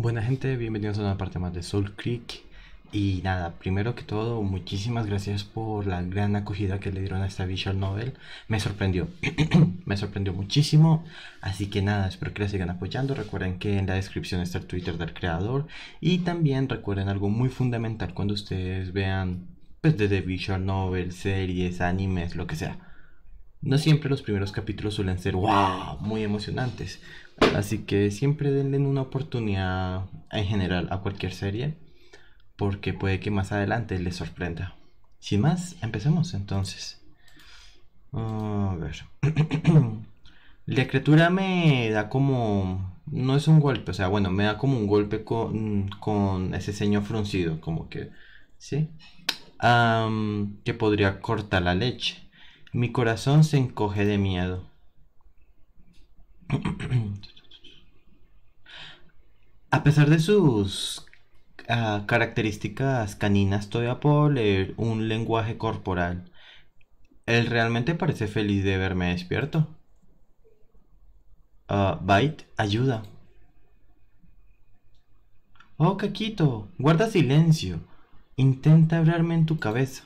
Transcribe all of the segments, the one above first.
Buena gente, bienvenidos a una parte más de Soul Creek y nada, primero que todo muchísimas gracias por la gran acogida que le dieron a esta visual novel, me sorprendió, me sorprendió muchísimo, así que nada, espero que la sigan apoyando, recuerden que en la descripción está el Twitter del creador y también recuerden algo muy fundamental cuando ustedes vean pues desde visual novel, series, animes, lo que sea. No siempre los primeros capítulos suelen ser wow, muy emocionantes. Así que siempre denle una oportunidad en general a cualquier serie, porque puede que más adelante les sorprenda. Sin más, empecemos entonces. A ver. La criatura me da como... No es un golpe, o sea, bueno, me da como un golpe con, ese ceño fruncido, como que... ¿Sí? que podría cortar la leche. Mi corazón se encoge de miedo. A pesar de sus ah, características caninas, todavía puedo leer un lenguaje corporal. Él realmente parece feliz de verme despierto. Ah, "bait, ayuda. Oh, Caquito, guarda silencio. Intenta hablarme en tu cabeza.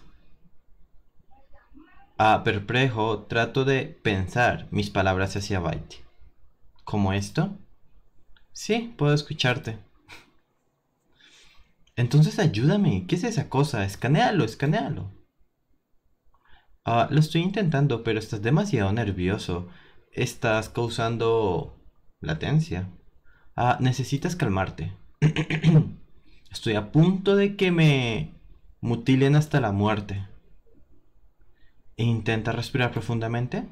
Ah, perplejo, trato de pensar mis palabras hacia Byte. ¿Como esto? Sí, puedo escucharte. Entonces ayúdame. ¿Qué es esa cosa? Escanealo, escanealo. Ah, lo estoy intentando, pero estás demasiado nervioso. Estás causando latencia. Ah, necesitas calmarte. estoy a punto de que me mutilen hasta la muerte. E intenta respirar profundamente.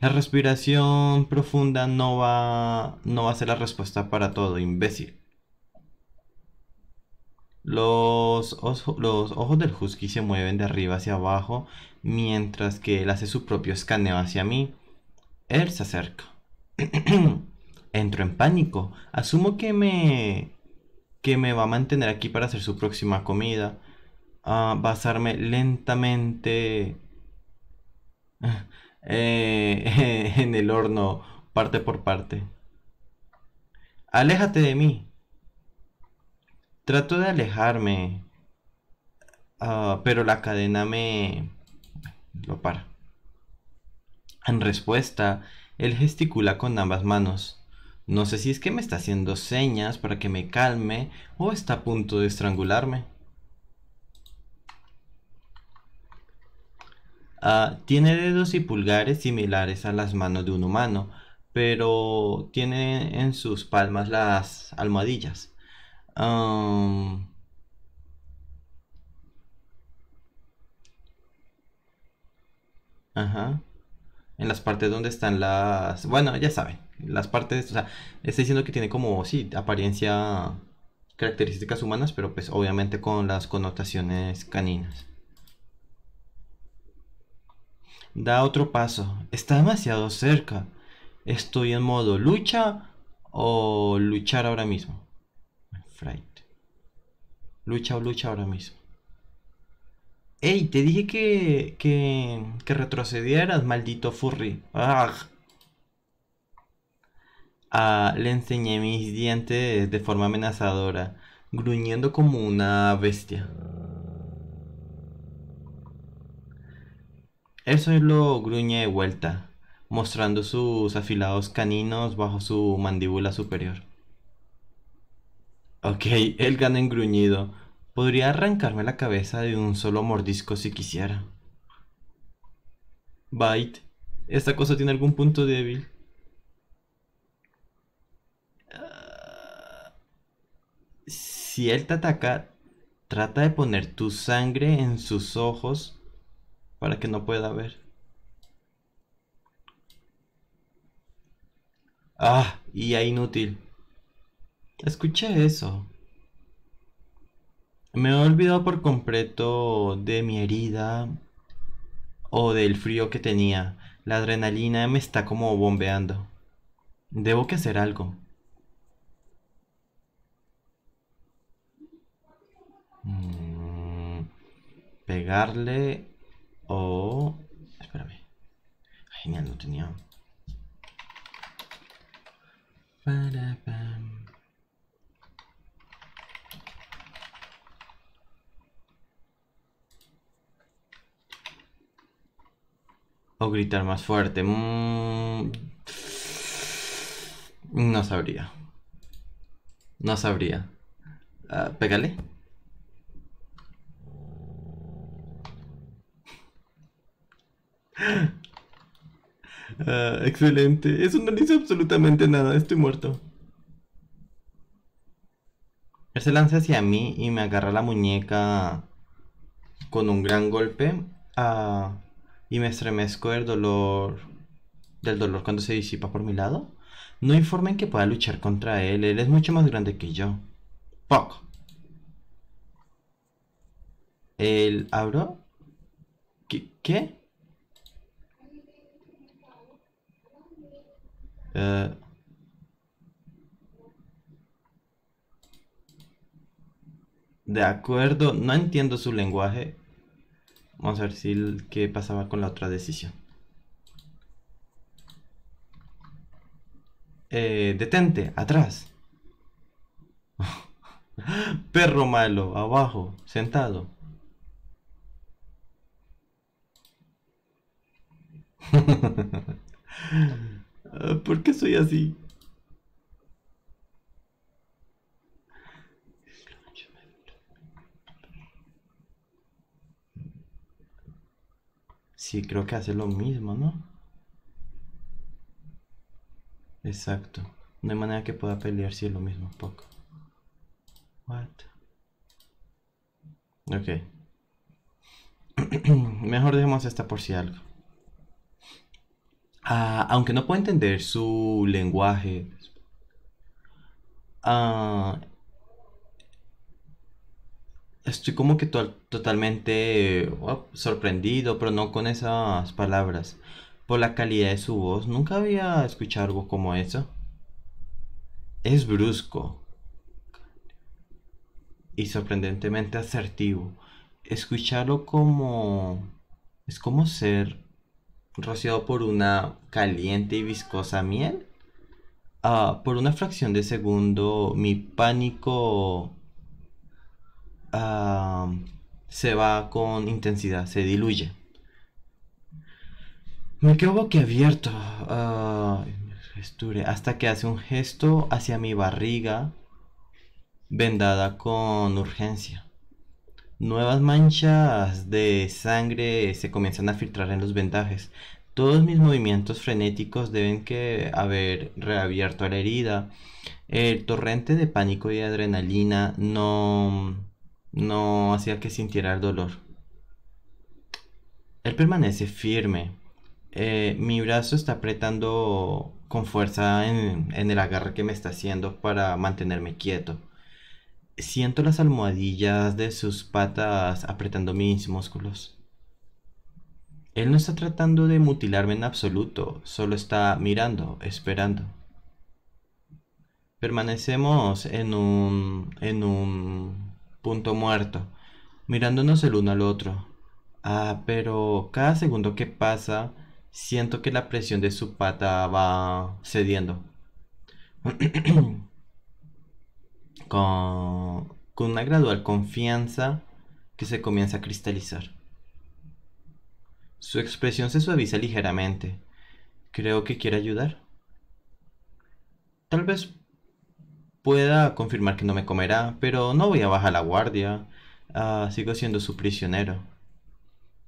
La respiración profunda no va, no va a ser la respuesta para todo, imbécil. Los, los, ojos del Husky se mueven de arriba hacia abajo mientras que él hace su propio escaneo hacia mí. Él se acerca. Entro en pánico. Asumo que me. que me va a mantener aquí para hacer su próxima comida. A ah, basarme lentamente. Eh, en el horno parte por parte. Aléjate de mí. Trato de alejarme, ah, pero la cadena me... lo para. En respuesta, él gesticula con ambas manos. No sé si es que me está haciendo señas para que me calme o está a punto de estrangularme. Ah, tiene dedos y pulgares similares a las manos de un humano, pero tiene en sus palmas las almohadillas. Ajá. En las partes donde están las... Bueno, ya saben. Las partes... O sea, estoy diciendo que tiene como, sí, apariencia, características humanas, pero pues obviamente con las connotaciones caninas. Da otro paso. Está demasiado cerca. Estoy en modo lucha o luchar ahora mismo. Lucha o lucha ahora mismo. Ey, te dije que, que, retrocedieras, maldito furry. Ah, le enseñé mis dientes de forma amenazadora, gruñendo como una bestia. Eso lo gruñe de vuelta, mostrando sus afilados caninos bajo su mandíbula superior. Ok, el gana en gruñido. Podría arrancarme la cabeza de un solo mordisco si quisiera. Bite, ¿esta cosa tiene algún punto débil? Ah, si él te ataca, trata de poner tu sangre en sus ojos para que no pueda ver. Ah, y ahí inútil. Escuché eso. Me he olvidado por completo de mi herida o del frío que tenía. La adrenalina me está como bombeando. Debo que hacer algo. Mm, pegarle o... Espérame. Genial, no tenía... O gritar más fuerte. Mm. No sabría. No sabría. Ah, pégale. Ah, excelente. Eso no dice absolutamente nada. Estoy muerto. Él se lanza hacia mí y me agarra la muñeca con un gran golpe. Ah, y me estremezco del dolor. Del dolor cuando se disipa por mi lado. No informen que pueda luchar contra él. Él es mucho más grande que yo. Poco. Él abro. ¿Qué? ¿Qué? Eh, de acuerdo, no entiendo su lenguaje. Vamos a ver si qué pasaba con la otra decisión. Eh, detente, atrás. Perro malo, abajo, sentado. Ah, ¿Por qué soy así? Sí, creo que hace lo mismo, ¿no? Exacto. No hay manera que pueda pelear si es lo mismo, poco. What? Ok. Mejor dejemos esta por si algo. Ah, aunque no puedo entender su lenguaje, ah, estoy como que totalmente oh, sorprendido, pero no con esas palabras, por la calidad de su voz. Nunca había escuchado algo como eso. Es brusco y sorprendentemente asertivo. Escucharlo como... es como ser rociado por una caliente y viscosa miel. Ah, por una fracción de segundo mi pánico ah, se va con intensidad, se diluye. Me quedo boquiabierto. Ah, hasta que hace un gesto hacia mi barriga vendada con urgencia. Nuevas manchas de sangre se comienzan a filtrar en los vendajes. Todos mis movimientos frenéticos deben que haber reabierto la herida. El torrente de pánico y adrenalina no, no hacía que sintiera el dolor. Él permanece firme. Eh, mi brazo está apretando con fuerza en, en el agarre que me está haciendo para mantenerme quieto. Siento las almohadillas de sus patas apretando mis músculos. Él no está tratando de mutilarme en absoluto, solo está mirando, esperando. Permanecemos en un en un punto muerto, mirándonos el uno al otro. Ah, pero cada segundo que pasa, siento que la presión de su pata va cediendo. con, una gradual confianza que se comienza a cristalizar. Su expresión se suaviza ligeramente. Creo que quiere ayudar. Tal vez pueda confirmar que no me comerá, pero no voy a bajar la guardia. Ah, sigo siendo su prisionero.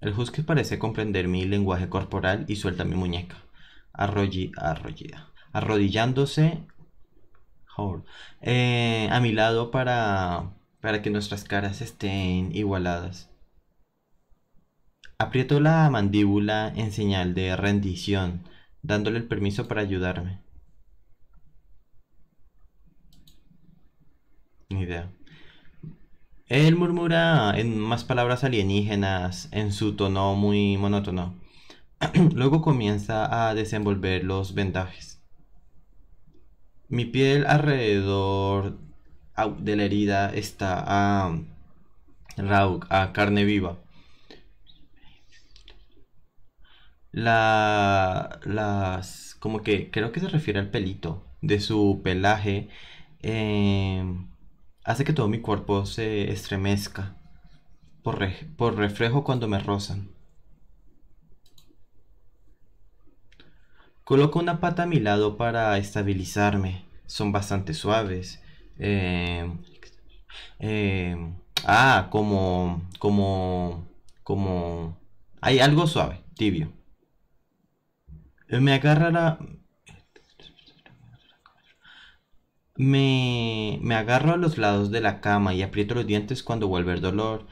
El husky parece comprender mi lenguaje corporal y suelta mi muñeca, arrolli, arrollida, arrodillándose eh, a mi lado para, para que nuestras caras estén igualadas. Aprieto la mandíbula en señal de rendición, dándole el permiso para ayudarme. Ni idea. Él murmura en más palabras alienígenas en su tono muy monótono. Luego comienza a desenvolver los vendajes. Mi piel alrededor de la herida está ah, a, carne viva. La, las, como que creo que se refiere al pelito de su pelaje, em, hace que todo mi cuerpo se estremezca por, por reflejo cuando me rozan. Coloco una pata a mi lado para estabilizarme. Son bastante suaves. Em, em, ah, como, como, como... Hay algo suave, tibio. Me agarra la... Me, me agarro a los lados de la cama y aprieto los dientes cuando vuelve el dolor,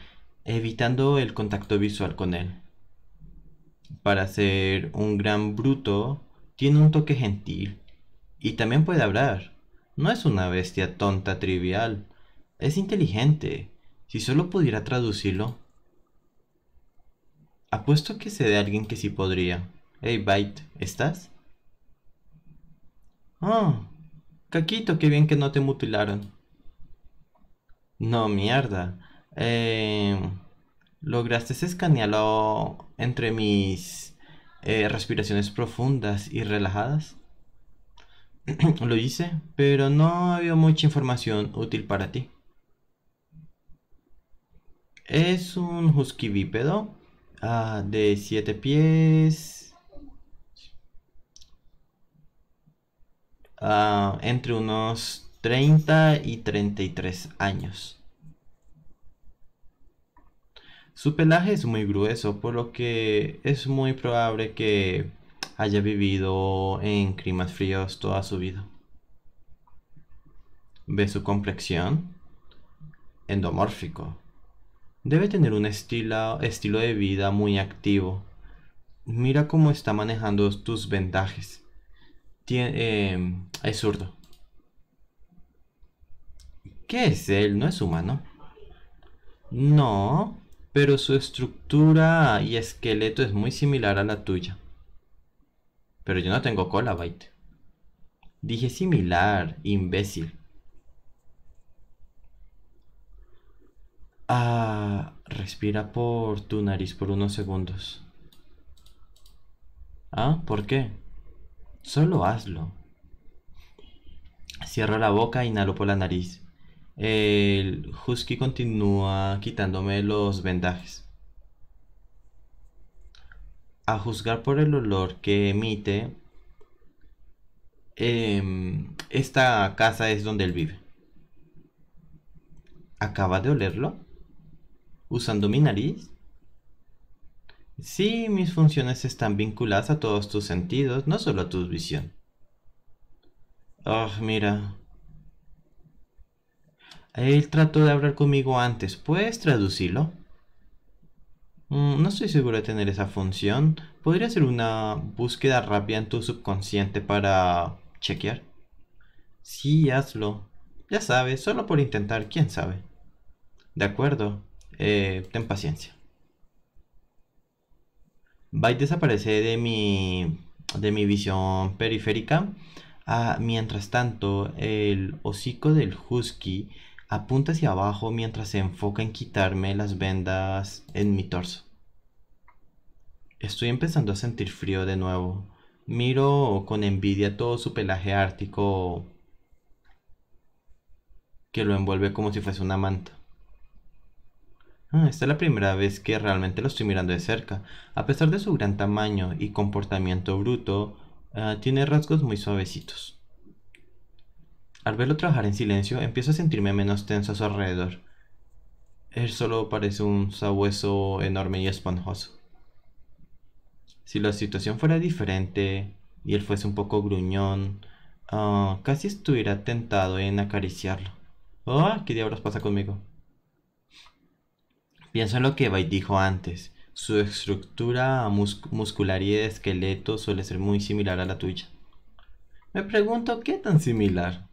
evitando el contacto visual con él. Para ser un gran bruto, tiene un toque gentil. Y también puede hablar. No es una bestia tonta trivial. Es inteligente. Si solo pudiera traducirlo. Apuesto que sé de alguien que sí podría. Hey, Byte, ¿estás? Oh, Caquito, qué bien que no te mutilaron. No, mierda. Eh, Lograste escanearlo entre mis eh, respiraciones profundas y relajadas. Lo hice, pero no había mucha información útil para ti. Es un husky bípedo ah, de 7 pies. Ah, entre unos 30 y 33 años. Su pelaje es muy grueso, por lo que es muy probable que haya vivido en climas fríos toda su vida. Ve su complexión. Endomórfico. Debe tener un estilo, estilo de vida muy activo. Mira cómo está manejando tus vendajes. Em, es zurdo. ¿Qué es él? ¿No es humano? No, pero su estructura y esqueleto es muy similar a la tuya. Pero yo no tengo cola, Byte. Dije similar, imbécil. Ah, respira por tu nariz por unos segundos. ¿Ah? ¿Por qué? Solo hazlo. Cierra la boca e inhalo por la nariz. El Husky continúa quitándome los vendajes. A juzgar por el olor que emite, em, esta casa es donde él vive. ¿Acaba de olerlo? ¿Usando mi nariz? Sí, mis funciones están vinculadas a todos tus sentidos, no solo a tu visión. Oh, mira, él trató de hablar conmigo antes. ¿Puedes traducirlo? Mm, no estoy seguro de tener esa función. ¿Podría ser una búsqueda rápida en tu subconsciente para chequear? Sí, hazlo. Ya sabes, solo por intentar, quién sabe. De acuerdo. Eh, ten paciencia. Byte desaparece de mi, de mi visión periférica. Ah, mientras tanto, el hocico del husky apunta hacia abajo mientras se enfoca en quitarme las vendas en mi torso. Estoy empezando a sentir frío de nuevo. Miro con envidia todo su pelaje ártico que lo envuelve como si fuese una manta. Ah, esta es la primera vez que realmente lo estoy mirando de cerca. A pesar de su gran tamaño y comportamiento bruto, ah, tiene rasgos muy suavecitos. Al verlo trabajar en silencio, empiezo a sentirme menos tenso a su alrededor. Él solo parece un sabueso enorme y esponjoso. Si la situación fuera diferente y él fuese un poco gruñón, ah, casi estuviera tentado en acariciarlo. Oh, ¿Qué diablos pasa conmigo? Pienso en lo que Bay dijo antes. Su estructura muscular y de esqueleto suele ser muy similar a la tuya. Me pregunto qué tan similar.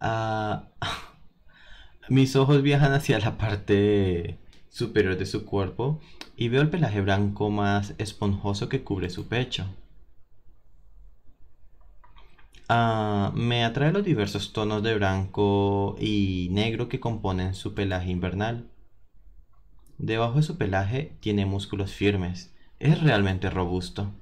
Ah, mis ojos viajan hacia la parte superior de su cuerpo y veo el pelaje blanco más esponjoso que cubre su pecho. Ah, me atrae los diversos tonos de blanco y negro que componen su pelaje invernal. Debajo de su pelaje tiene músculos firmes. Es realmente robusto.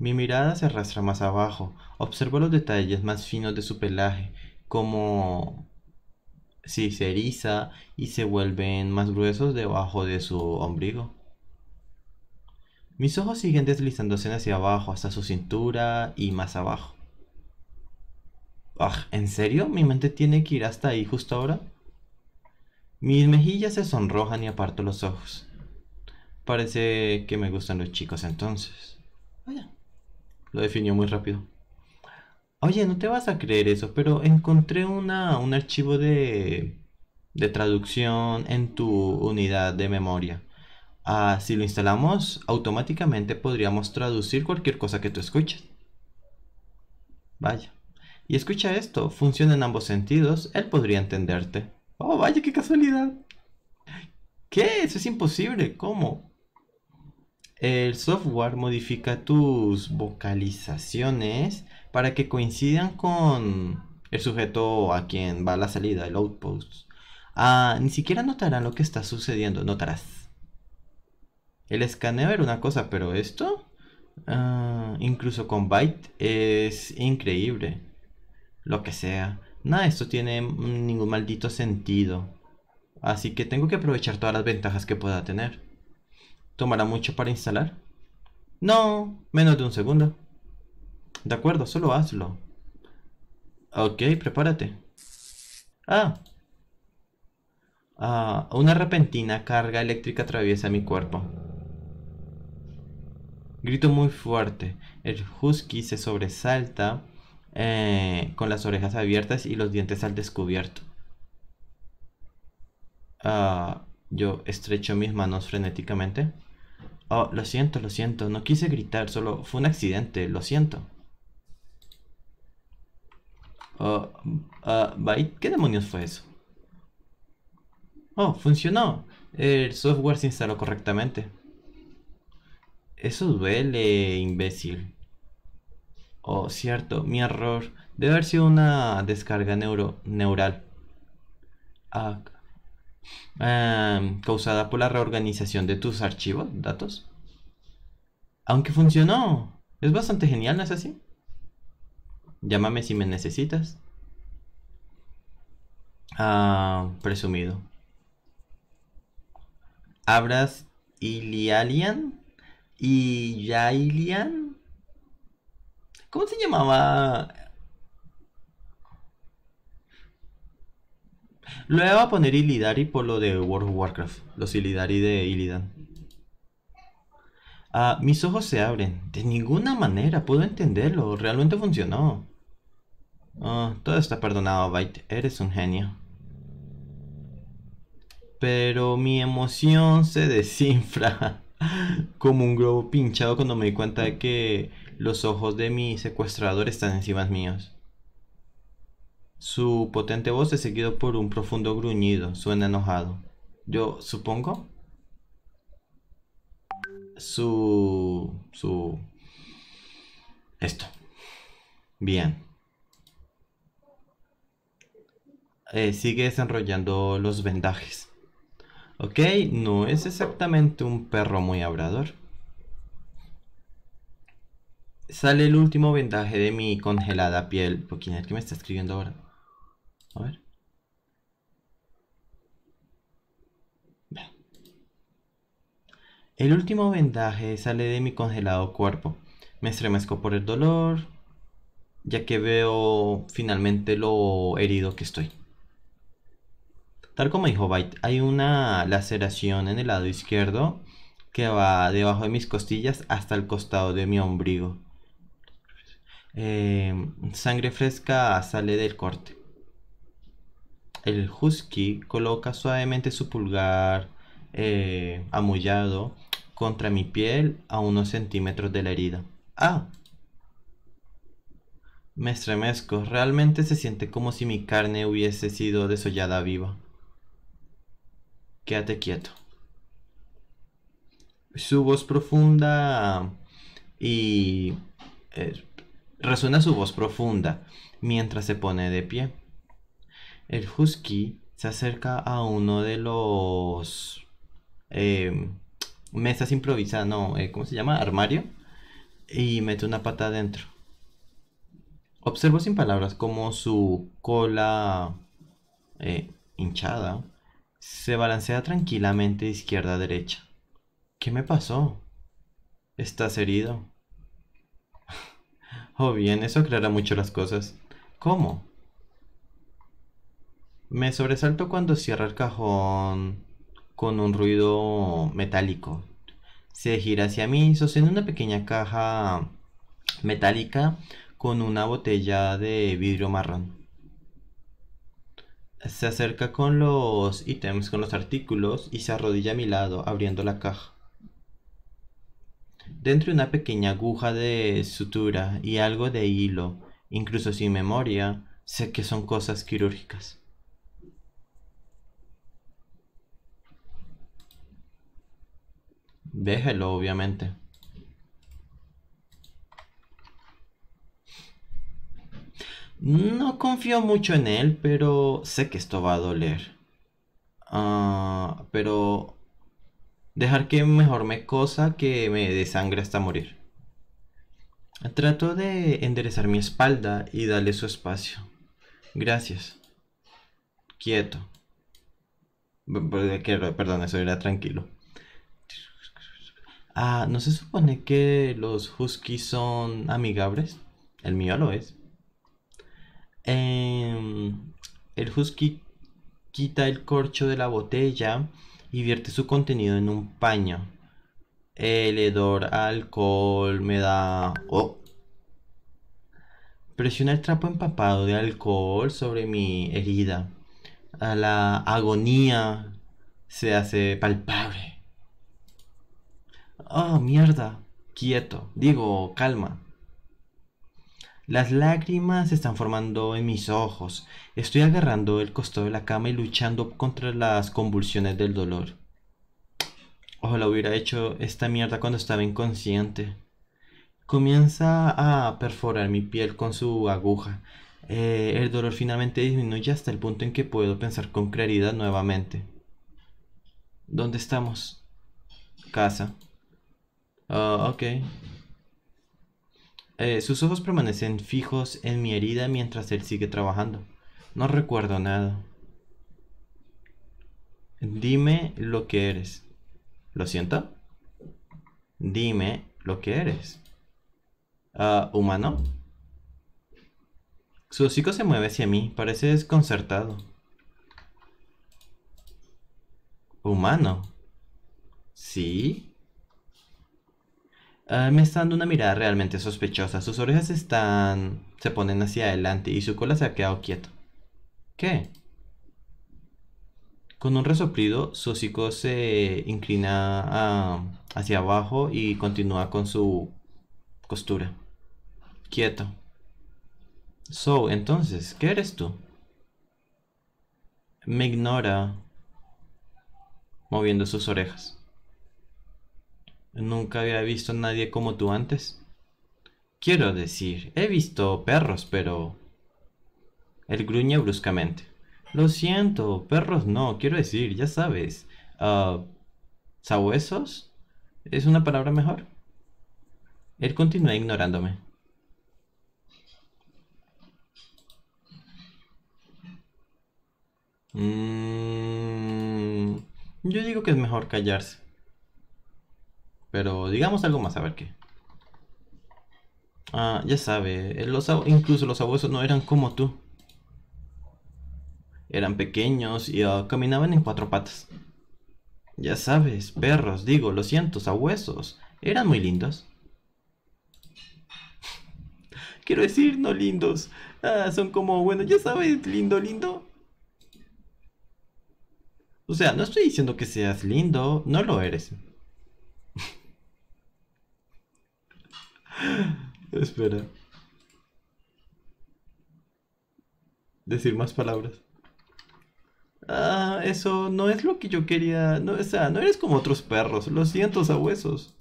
Mi mirada se arrastra más abajo. Observo los detalles más finos de su pelaje, como si se eriza y se vuelven más gruesos debajo de su ombligo. Mis ojos siguen deslizándose hacia abajo, hasta su cintura y más abajo. Ah, ¿En serio? ¿Mi mente tiene que ir hasta ahí justo ahora? Mis mejillas se sonrojan y aparto los ojos. Parece que me gustan los chicos entonces. Vaya. Lo definió muy rápido. Oye, no te vas a creer eso, pero encontré una, un archivo de, de traducción en tu unidad de memoria. Ah, si lo instalamos, automáticamente podríamos traducir cualquier cosa que tú escuches. Vaya. Y escucha esto, funciona en ambos sentidos, él podría entenderte. Oh, vaya, qué casualidad. ¿Qué? Eso es imposible, ¿cómo? el software modifica tus vocalizaciones para que coincidan con el sujeto a quien va la salida, el outpost. Ah, ni siquiera notarán lo que está sucediendo, notarás. El escaneo era una cosa, pero esto, ah, incluso con byte, es increíble. Lo que sea. Nada, esto tiene ningún maldito sentido. Así que tengo que aprovechar todas las ventajas que pueda tener. ¿Tomará mucho para instalar? No, menos de un segundo. De acuerdo, solo hazlo. Ah, ok, prepárate. Ah. ah. una repentina carga eléctrica atraviesa mi cuerpo. Grito muy fuerte. El husky se sobresalta eh, con las orejas abiertas y los dientes al descubierto. Ah, yo estrecho mis manos frenéticamente. Oh, lo siento, lo siento. No quise gritar, solo fue un accidente. Lo siento. Oh, uh, ¿Qué demonios fue eso? Oh, funcionó. El software se instaló correctamente. Eso duele, imbécil. Oh, cierto, mi error. Debe haber sido una descarga neuro neural. Ah, causada por la reorganización de tus archivos, datos. Aunque funcionó. Es bastante genial, ¿no es así? Llámame si me necesitas. Ah, presumido. Abras Ilialian y Yailian. ¿Cómo se llamaba Luego a poner Illidari por lo de World of Warcraft. Los Illidari de Illidan. Ah, mis ojos se abren. De ninguna manera puedo entenderlo. Realmente funcionó. Ah, todo está perdonado, Byte. Eres un genio. Pero mi emoción se desinfla. Como un globo pinchado cuando me di cuenta de que los ojos de mi secuestrador están encima míos. Su potente voz es seguido por un profundo gruñido. Suena enojado. Yo supongo. Su... Su... Esto. Bien. Eh, sigue desenrollando los vendajes. Ok, no es exactamente un perro muy abrador Sale el último vendaje de mi congelada piel. ¿Por quién es el que me está escribiendo ahora? El último vendaje sale de mi congelado cuerpo. Me estremezco por el dolor, ya que veo finalmente lo herido que estoy. Tal como dijo Byte, hay una laceración en el lado izquierdo que va debajo de mis costillas hasta el costado de mi ombligo. Eh, sangre fresca sale del corte. El husky coloca suavemente su pulgar amullado eh, amollado contra mi piel a unos centímetros de la herida. ¡Ah! Me estremezco, realmente se siente como si mi carne hubiese sido desollada viva. Quédate quieto. Su voz profunda y... Eh, resuena su voz profunda mientras se pone de pie. El husky se acerca a uno de los em, mesas improvisadas, no, eh, ¿cómo se llama? Armario. Y mete una pata adentro. Observo sin palabras como su cola eh, hinchada se balancea tranquilamente de izquierda a derecha. ¿Qué me pasó? ¿Estás herido? oh bien, eso aclara mucho las cosas. ¿Cómo? Me sobresalto cuando cierra el cajón con un ruido metálico. Se gira hacia mí, sostiene una pequeña caja metálica con una botella de vidrio marrón. Se acerca con los ítems, con los artículos y se arrodilla a mi lado abriendo la caja. Dentro de una pequeña aguja de sutura y algo de hilo, incluso sin memoria, sé que son cosas quirúrgicas. Déjelo, obviamente. No confío mucho en él, pero sé que esto va a doler. Ah, pero dejar que mejor me cosa que me desangre hasta morir. Trato de enderezar mi espalda y darle su espacio. Gracias. Quieto. Perdón, eso era tranquilo. Ah, ¿no se supone que los huskies son amigables? El mío lo es. Em, el husky quita el corcho de la botella y vierte su contenido en un paño. El hedor alcohol me da... Oh. Presiona el trapo empapado de alcohol sobre mi herida. la agonía se hace palpable oh mierda, quieto, digo, calma. Las lágrimas se están formando en mis ojos. Estoy agarrando el costado de la cama y luchando contra las convulsiones del dolor. Ojalá hubiera hecho esta mierda cuando estaba inconsciente. Comienza a perforar mi piel con su aguja. Eh, el dolor finalmente disminuye hasta el punto en que puedo pensar con claridad nuevamente. ¿Dónde estamos? Casa. Ah, ok. Eh, sus ojos permanecen fijos en mi herida mientras él sigue trabajando. No recuerdo nada. Dime lo que eres. ¿Lo siento? Dime lo que eres. Ah, ¿Humano? Su hocico se mueve hacia mí, parece desconcertado. ¿Humano? ¿Sí? Ah, me está dando una mirada realmente sospechosa. Sus orejas están... se ponen hacia adelante y su cola se ha quedado quieto. ¿Qué? Con un resoplido, su hocico se inclina ah, hacia abajo y continúa con su costura. Quieto. So, entonces, ¿qué eres tú? Me ignora moviendo sus orejas. Nunca había visto a nadie como tú antes. Quiero decir, he visto perros, pero... Él gruñe bruscamente. Lo siento, perros no, quiero decir, ya sabes. Uh, ¿Sabuesos? ¿Es una palabra mejor? Él continúa ignorándome. Mm, yo digo que es mejor callarse. Pero digamos algo más, a ver qué. Ah, ya sabe, eh, los, incluso los abuesos no eran como tú. Eran pequeños y ah, caminaban en cuatro patas. Ya sabes, perros, digo, lo siento, sabuesos. Eran muy lindos. Quiero decir, no lindos. Ah, son como, bueno, ya sabes, lindo, lindo. O sea, no estoy diciendo que seas lindo, no lo eres. Espera. Decir más palabras. Ah, eso no es lo que yo quería. No, o sea, no eres como otros perros. Lo siento, sabuesos.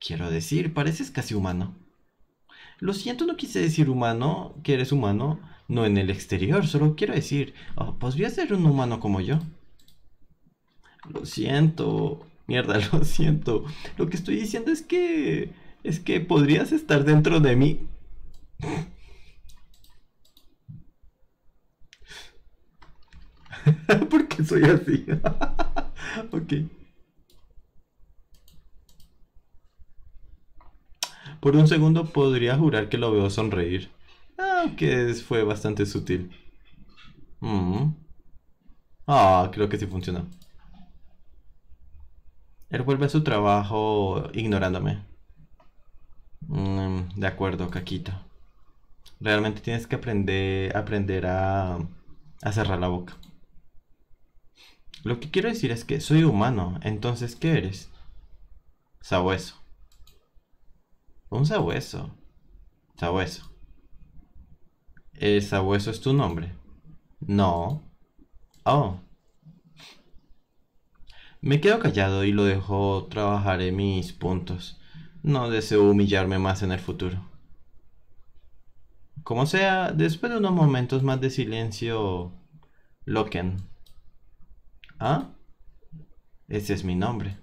Quiero decir, pareces casi humano. Lo siento, no quise decir humano, que eres humano. No en el exterior, solo quiero decir, oh, a ser un humano como yo. Lo siento. Mierda, lo siento. Lo que estoy diciendo es que... Es que podrías estar dentro de mí. ¿Por qué soy así. ok. Por un segundo podría jurar que lo veo sonreír. Aunque ah, fue bastante sutil. Mm. Ah, creo que sí funcionó. Él vuelve a su trabajo ignorándome. Mm, em, de acuerdo, Caquito. Realmente tienes que aprender, aprender a, a cerrar la boca. Lo que quiero decir es que soy humano, entonces ¿qué eres? Sabueso. Un sabueso. Sabueso. ¿El sabueso es tu nombre? No. Oh. Me quedo callado y lo dejo trabajar en mis puntos. No deseo humillarme más en el futuro. Como sea, después de unos momentos más de silencio, Loken. ¿Ah? Ese es mi nombre.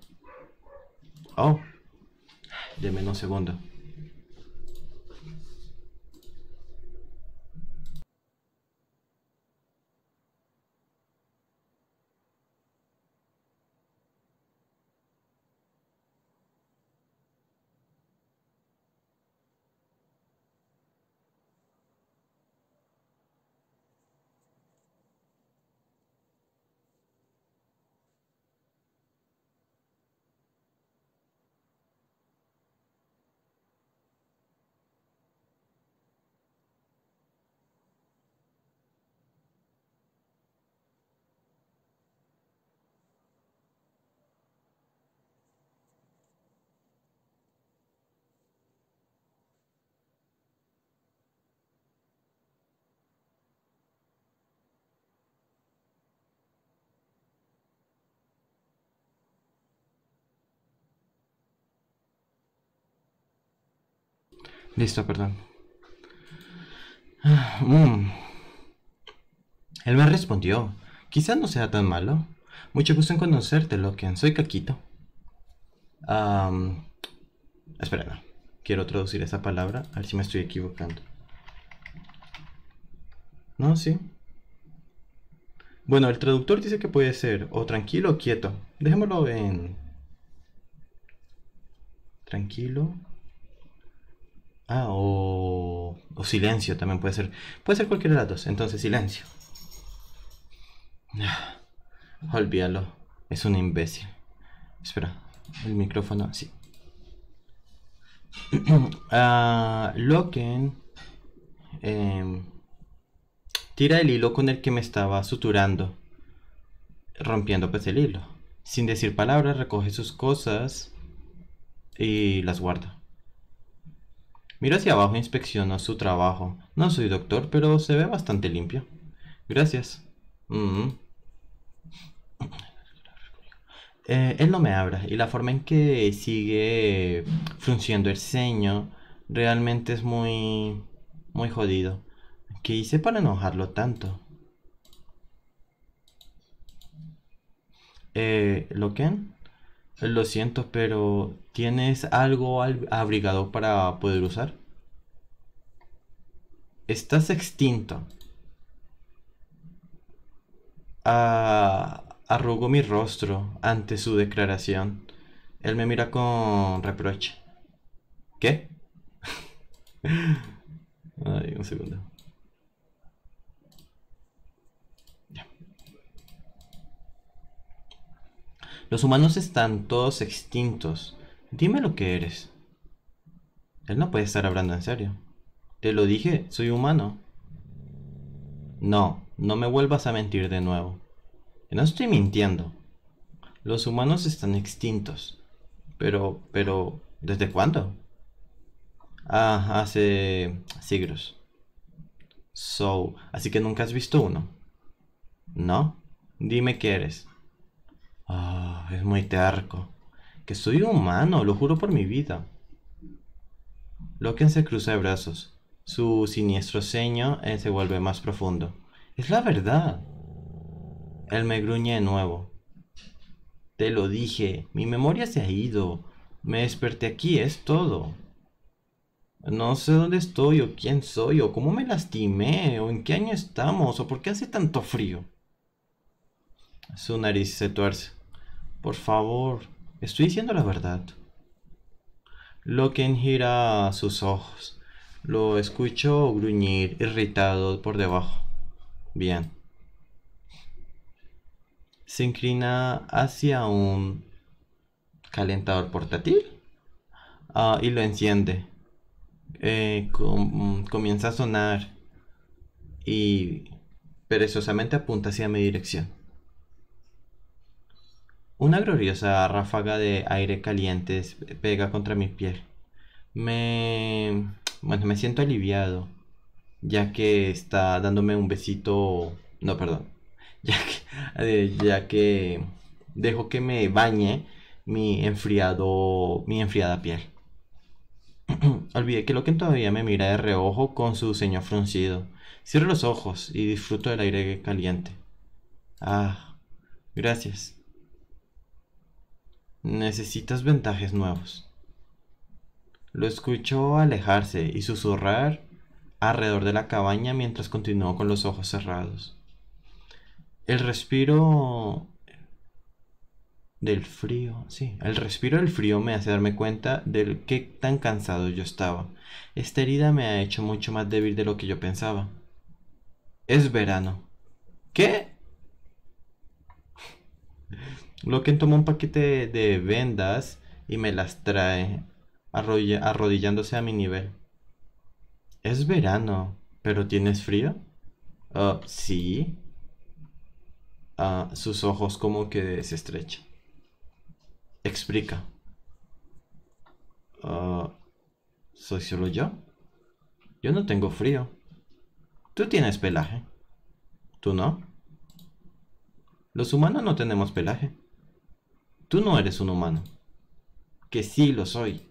Oh, deme un segundo. Listo, perdón. Él ah, mm. El respondió. Quizás no sea tan malo. Mucho gusto en conocerte, Loken. Soy Caquito. espera, Quiero traducir esa palabra. A ver si me estoy equivocando. No, sí. Bueno, el traductor dice que puede ser o tranquilo o quieto. Dejémoslo en... Tranquilo Ah, o, silencio también puede ser. Puede ser cualquiera de las dos. Entonces, silencio. Ah, olvídalo. Es un imbécil. Espera. El micrófono. Sí. Ah, Loken. Em, tira el hilo con el que me estaba suturando. Rompiendo pues el hilo. Sin decir palabras, recoge sus cosas y las guarda. Mira hacia abajo e inspeccionó su trabajo. No soy doctor, pero se ve bastante limpio. Gracias. Mm-hmm. Eh, él no me abra y la forma en que sigue frunciendo el ceño realmente es muy, muy jodido. ¿Qué hice para enojarlo tanto? Eh, que lo siento, pero ¿tienes algo abrigado para poder usar? Estás extinto. Ah, arrugó mi rostro ante su declaración. Él me mira con reproche. ¿Qué? Ay, un segundo. Los humanos están todos extintos. Dime lo que eres. Él no puede estar hablando en serio. Te lo dije, soy humano. No, no me vuelvas a mentir de nuevo. No estoy mintiendo. Los humanos están extintos. Pero, pero, ¿desde cuándo? Ah, hace siglos. So, así que nunca has visto uno. ¿No? Dime qué eres. Ah, es muy terco. Que soy humano, lo juro por mi vida. Loken se cruza de brazos. Su siniestro ceño eh, se vuelve más profundo. Es la verdad. Él me gruñe de nuevo. Te lo dije, mi memoria se ha ido. Me desperté aquí, es todo. No sé dónde estoy o quién soy o cómo me lastimé o en qué año estamos o por qué hace tanto frío. Su nariz se tuerce. Por favor, estoy diciendo la verdad. Loken gira sus ojos. Lo escucho gruñir, irritado por debajo. Bien. Se inclina hacia un calentador portátil ah, y lo enciende. Eh, comienza a sonar y perezosamente apunta hacia mi dirección. Una gloriosa ráfaga de aire caliente pega contra mi piel. Me... Bueno, me siento aliviado, ya que está dándome un besito... No, perdón. Ya que, eh, ya que dejo que me bañe mi enfriado, mi enfriada piel. Olvidé que que todavía me mira de reojo con su ceño fruncido. Cierro los ojos y disfruto del aire caliente. Ah, gracias. Necesitas ventajas nuevos. Lo escuchó alejarse y susurrar alrededor de la cabaña mientras continuó con los ojos cerrados. El respiro del frío, sí, el respiro del frío me hace darme cuenta del qué tan cansado yo estaba. Esta herida me ha hecho mucho más débil de lo que yo pensaba. Es verano. ¿Qué? Loken toma un paquete de vendas y me las trae, arrodillándose a mi nivel. Es verano, pero ¿tienes frío? Ah, sí. Ah, sus ojos como que se estrechan. Explica. Ah, ¿Soy solo yo? Yo no tengo frío. Tú tienes pelaje. ¿Tú no? Los humanos no tenemos pelaje tú no eres un humano. Que sí lo soy.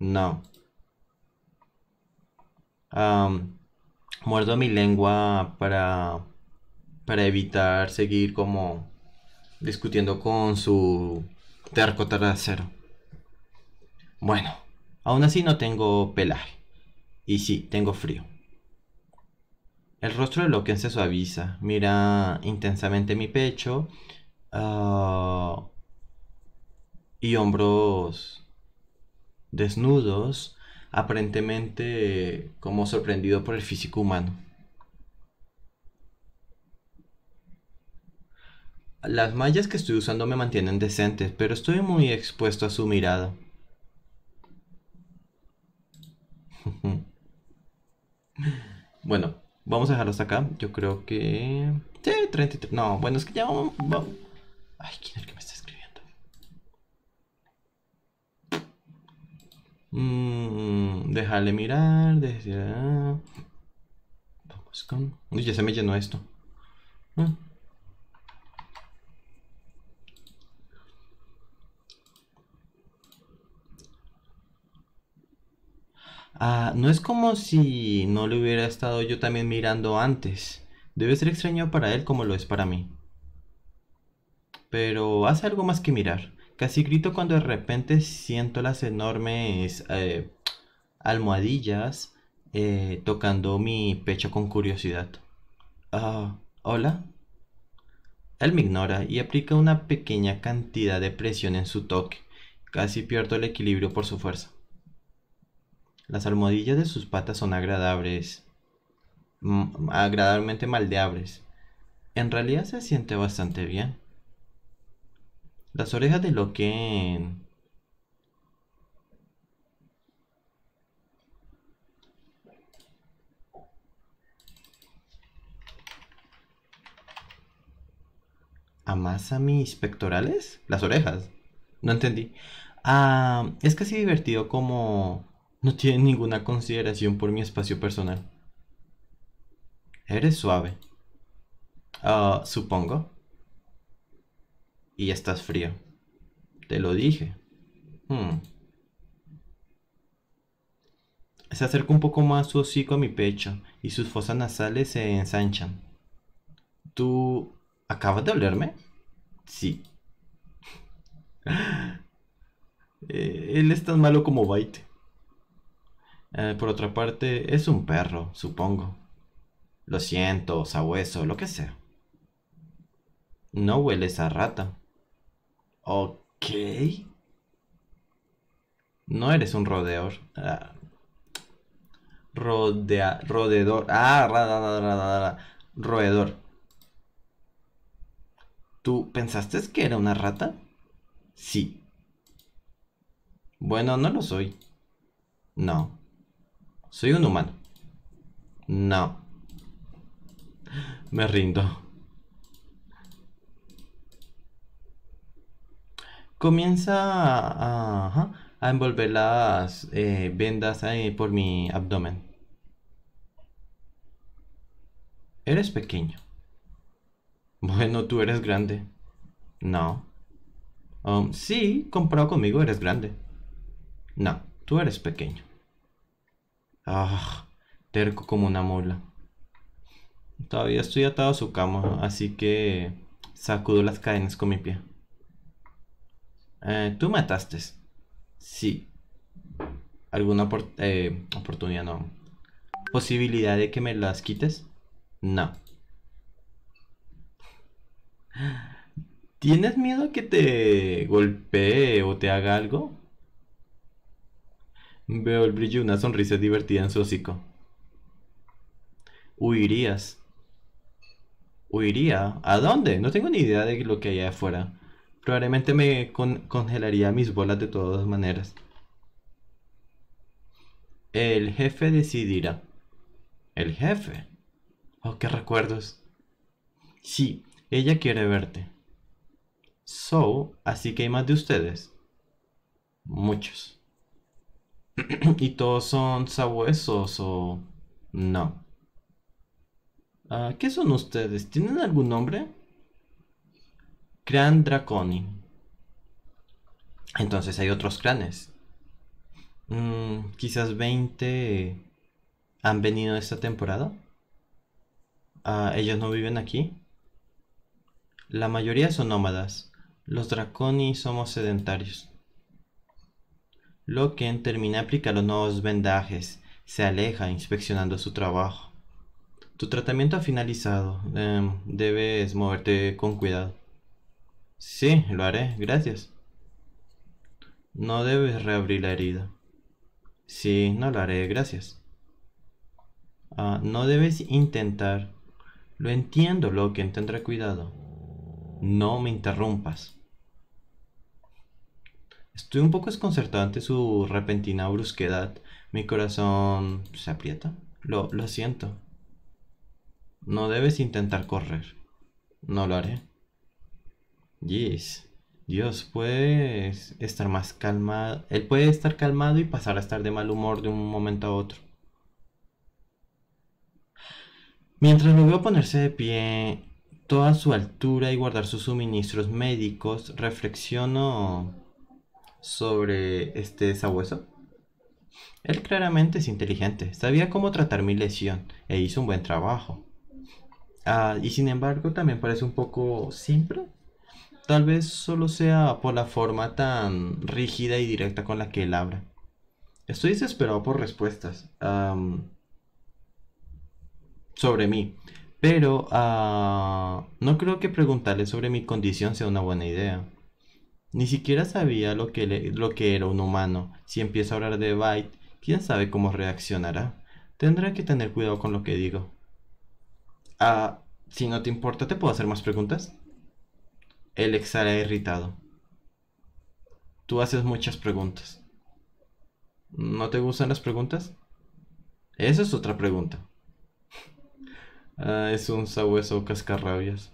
No. muerdo mi lengua para, para evitar seguir como discutiendo con su terco trasero. Bueno, aún así no tengo pelaje. Y sí, tengo frío. El rostro de Loken se suaviza, mira intensamente mi pecho. Ah, y hombros desnudos, aparentemente como sorprendido por el físico humano. Las mallas que estoy usando me mantienen decentes, pero estoy muy expuesto a su mirada. bueno, vamos a dejarlo hasta acá. Yo creo que... Sí, 33... No, bueno, es que ya vamos... Ay, ¿quién es que Mmm.. dejarle mirar, desde ya se me llenó esto. Mm. Ah, no es como si no le hubiera estado yo también mirando antes. Debe ser extraño para él como lo es para mí. Pero hace algo más que mirar. Casi grito cuando de repente siento las enormes eh, almohadillas eh, tocando mi pecho con curiosidad. Ah, ¿Hola? Él me ignora y aplica una pequeña cantidad de presión en su toque. Casi pierdo el equilibrio por su fuerza. Las almohadillas de sus patas son agradables, agradablemente maldeables. En realidad se siente bastante bien. Las orejas de lo que... ¿Amasa mis pectorales? Las orejas. No entendí. Ah, es casi divertido como no tiene ninguna consideración por mi espacio personal. Eres suave. Ah... supongo. Y ya estás frío. Te lo dije. Hmm. Se acerca un poco más su hocico a mi pecho y sus fosas nasales se ensanchan. ¿Tú acabas de olerme? Sí. Eh, él es tan malo como Bite. Eh, por otra parte, es un perro, supongo. Lo siento, sabueso, lo que sea. No hueles a rata. Ok. No eres un rodeor ah. Rodea, rodeador. Ah, roedor. ¿Tú pensaste que era una rata? Sí. Bueno, no lo soy. No. Soy un humano. No. Me rindo. comienza a, envolver las eh, vendas ahí por mi abdomen. Eres pequeño. Bueno, tú eres grande. No. Um, sí, comprado conmigo eres grande. No, tú eres pequeño. Ah, terco como una mula. Todavía estoy atado a su cama, así que sacudo las cadenas con mi pie. Eh, tú mataste. Sí. ¿Alguna eh, oportunidad? No. ¿Posibilidad de que me las quites? No. ¿Tienes miedo que te golpee o te haga algo? Veo el brillo y una sonrisa divertida en su hocico. Huirías. ¿Huiría? ¿A dónde? No tengo ni idea de lo que hay afuera. Probablemente me congelaría mis bolas de todas maneras. El jefe decidirá. ¿El jefe? Oh, qué recuerdos. Sí, ella quiere verte. So, así que hay más de ustedes. Muchos. ¿Y todos son sabuesos o no? Ah, ¿Qué son ustedes? ¿Tienen algún nombre? Cran Draconi. Entonces hay otros clanes. Mm, quizás 20 han venido esta temporada. Ah, ellos no viven aquí. La mayoría son nómadas. Los Draconi somos sedentarios. Loken termina de aplicar los nuevos vendajes. Se aleja inspeccionando su trabajo. Tu tratamiento ha finalizado. Em, debes moverte con cuidado. Sí, lo haré, gracias. No debes reabrir la herida. Sí, no lo haré, gracias. Ah, no debes intentar. Lo entiendo, que tendré cuidado. No me interrumpas. Estoy un poco desconcertado ante su repentina brusquedad. Mi corazón se aprieta. lo siento. No debes intentar correr. No lo haré. Yes. Dios puede estar más calmado. Él puede estar calmado y pasar a estar de mal humor de un momento a otro. Mientras lo veo ponerse de pie, toda su altura y guardar sus suministros médicos, reflexiono sobre este sabueso. Él claramente es inteligente, sabía cómo tratar mi lesión e hizo un buen trabajo. Ah, y sin embargo también parece un poco simple Tal vez solo sea por la forma tan rígida y directa con la que él habla. Estoy desesperado por respuestas sobre mí, pero ah, no creo que preguntarle sobre mi condición sea una buena idea. Ni siquiera sabía lo que, lo que era un humano. Si empieza a hablar de Byte, quién sabe cómo reaccionará. Tendrá que tener cuidado con lo que digo. Ah, si no te importa, ¿te puedo hacer más preguntas? Él exhala irritado. Tú haces muchas preguntas. ¿No te gustan las preguntas? Esa es otra pregunta. Ah, es un sabueso cascarrabias.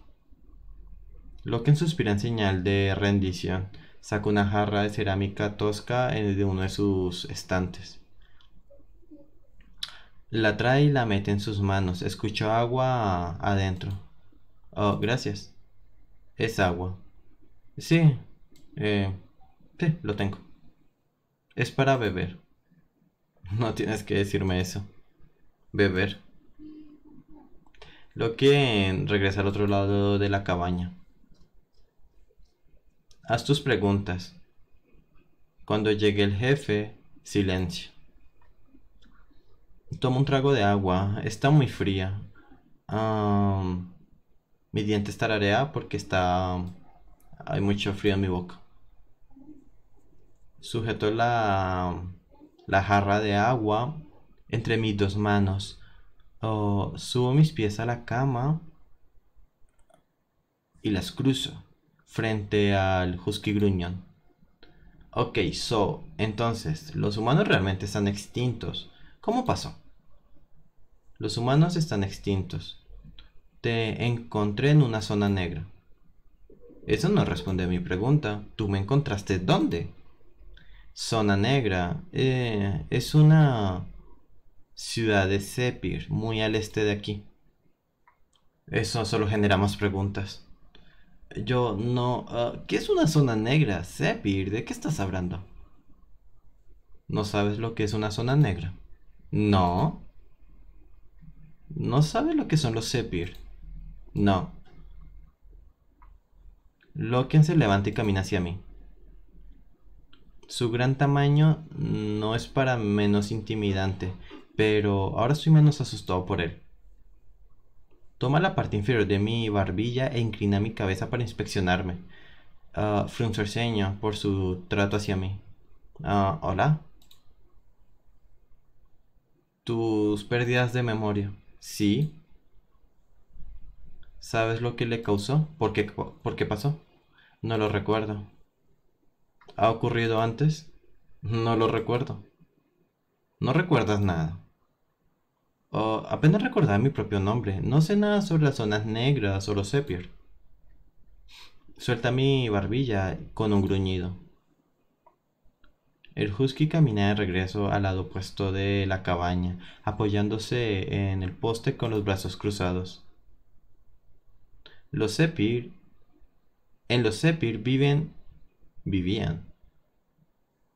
Lo suspira en señal de rendición. Saca una jarra de cerámica tosca de uno de sus estantes. La trae y la mete en sus manos. Escucha agua adentro. Oh, gracias. Es agua. Sí. Eh, sí, lo tengo. Es para beber. No tienes que decirme eso. Beber. Lo que regresa al otro lado de la cabaña. Haz tus preguntas. Cuando llegue el jefe, silencio. Toma un trago de agua. Está muy fría. Mi diente está porque está... Hay mucho frío en mi boca. Sujeto la, jarra de agua entre mis dos manos. subo mis pies a la cama y las cruzo frente al husky gruñón. Ok, so, entonces, los humanos realmente están extintos. ¿Cómo pasó? Los humanos están extintos. Te encontré en una zona negra. Eso no responde a mi pregunta. ¿Tú me encontraste dónde? Zona negra. Eh, es una ciudad de Sepir, muy al este de aquí. Eso solo genera más preguntas. Yo no... Ah, ¿Qué es una zona negra? Sepir, ¿de qué estás hablando? ¿No sabes lo que es una zona negra? No. ¿No sabes lo que son los Sepir? No. Loken se levanta y camina hacia mí. Su gran tamaño no es para menos intimidante, pero ahora estoy menos asustado por él. Toma la parte inferior de mi barbilla e inclina mi cabeza para inspeccionarme. Uh, ah, un por su trato hacia mí. Ah, hola. Tus pérdidas de memoria. Sí, ¿Sabes lo que le causó? ¿Por qué, ¿Por qué pasó? No lo recuerdo. ¿Ha ocurrido antes? No lo recuerdo. No recuerdas nada. apenas recordaba mi propio nombre. No sé nada sobre las zonas negras o los sepier. Suelta mi barbilla con un gruñido. El husky camina de regreso al lado opuesto de la cabaña, apoyándose en el poste con los brazos cruzados. Los Sepir, en los Sepir viven, vivían.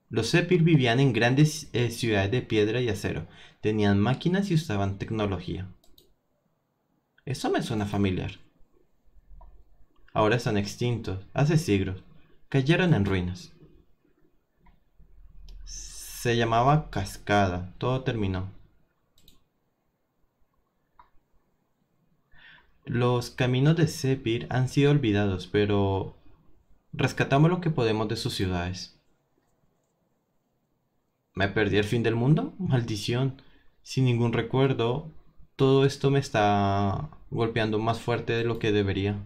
Los Sepir vivían en grandes eh, ciudades de piedra y acero. Tenían máquinas y usaban tecnología. Eso me suena familiar. Ahora son extintos, hace siglos. Cayeron en ruinas. Se llamaba Cascada, todo terminó. Los caminos de Sepir han sido olvidados, pero rescatamos lo que podemos de sus ciudades. ¿Me perdí el fin del mundo? Maldición. Sin ningún recuerdo, todo esto me está golpeando más fuerte de lo que debería.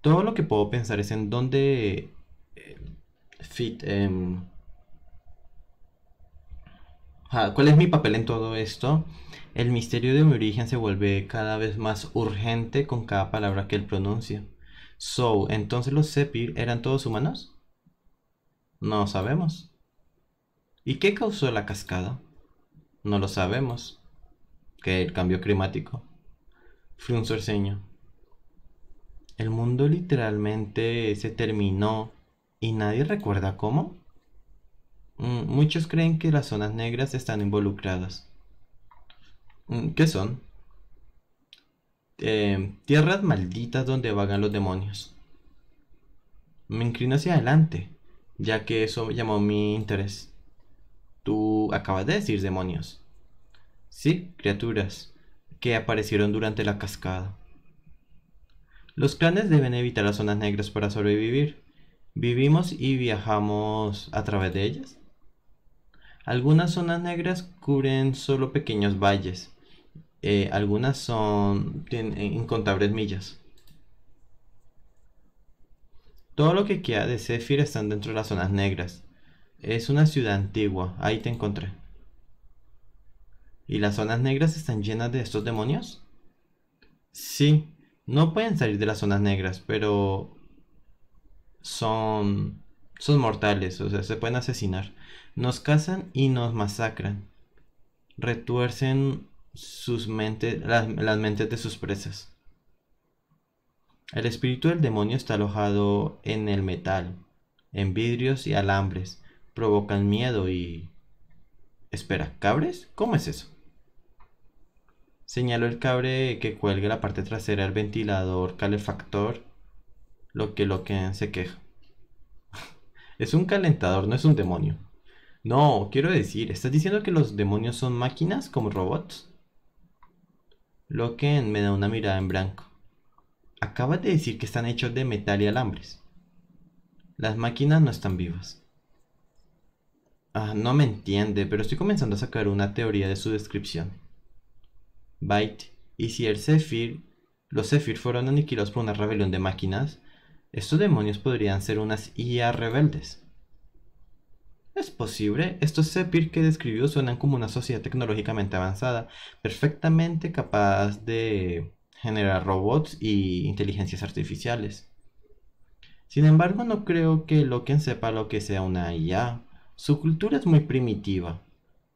Todo lo que puedo pensar es en dónde... Eh, fit... Em, ah, ¿Cuál es mi papel en todo esto? El misterio de mi origen se vuelve cada vez más urgente con cada palabra que él pronuncia. So, entonces los Zepir eran todos humanos? No sabemos. ¿Y qué causó la cascada? No lo sabemos. Que el cambio climático. Fue un ceño. El mundo literalmente se terminó y nadie recuerda cómo. Mm, muchos creen que las zonas negras están involucradas. Mm, ¿Qué son? Eh, tierras malditas donde vagan los demonios. Me inclino hacia adelante, ya que eso llamó mi interés. Tú acabas de decir demonios. Sí, criaturas, que aparecieron durante la cascada. Los clanes deben evitar las zonas negras para sobrevivir. Vivimos y viajamos a través de ellas. Algunas zonas negras cubren solo pequeños valles, eh, algunas son eh, incontables millas. Todo lo que queda de Zephyr están dentro de las zonas negras. Es una ciudad antigua, ahí te encontré. ¿Y las zonas negras están llenas de estos demonios? Sí, no pueden salir de las zonas negras, pero son son mortales, o sea, se pueden asesinar. Nos cazan y nos masacran. Retuercen sus mentes, las, mentes de sus presas. El espíritu del demonio está alojado en el metal, en vidrios y alambres. Provocan miedo y... Espera, ¿cabres? ¿Cómo es eso? Señaló el cabre que cuelga la parte trasera del ventilador calefactor, lo que lo que se queja. es un calentador, no es un demonio. No, quiero decir, ¿estás diciendo que los demonios son máquinas como robots? Loken me da una mirada en blanco. Acabas de decir que están hechos de metal y alambres. Las máquinas no están vivas. Ah, no me entiende, pero estoy comenzando a sacar una teoría de su descripción. Byte, y si el los Zephyr fueron aniquilados por una rebelión de máquinas, estos demonios podrían ser unas IA rebeldes. Es posible, estos sepir que describió suenan como una sociedad tecnológicamente avanzada, perfectamente capaz de generar robots y inteligencias artificiales. Sin embargo, no creo que Loken sepa lo que sea una IA. Su cultura es muy primitiva.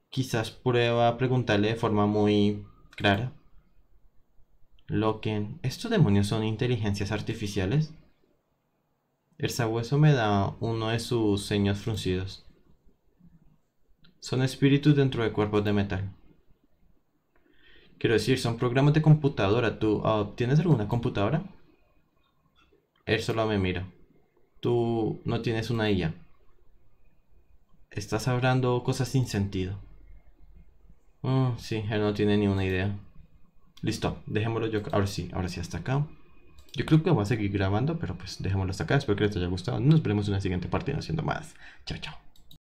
Quizás prueba a preguntarle de forma muy clara. Loken, ¿estos demonios son inteligencias artificiales? El sabueso me da uno de sus seños fruncidos. Son espíritus dentro de cuerpos de metal. Quiero decir, son programas de computadora. ¿Tú ah, tienes alguna computadora? Él solo me mira. Tú no tienes una IA. Estás hablando cosas sin sentido. Mm, sí, él no tiene ni una idea. Listo, dejémoslo yo. Ahora sí, ahora sí hasta acá. Yo creo que voy a seguir grabando, pero pues dejémoslo hasta acá. Espero que les haya gustado. Nos vemos en la siguiente No haciendo más. Chao, chao.